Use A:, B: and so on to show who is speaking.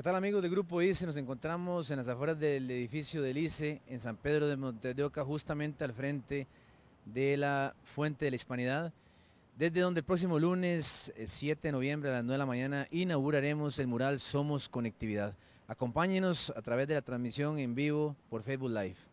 A: ¿Qué tal amigos del Grupo ICE? Nos encontramos en las afueras del edificio del ICE, en San Pedro de Montes justamente al frente de la Fuente de la Hispanidad, desde donde el próximo lunes 7 eh, de noviembre a las 9 de la mañana inauguraremos el mural Somos Conectividad. Acompáñenos a través de la transmisión en vivo por Facebook Live.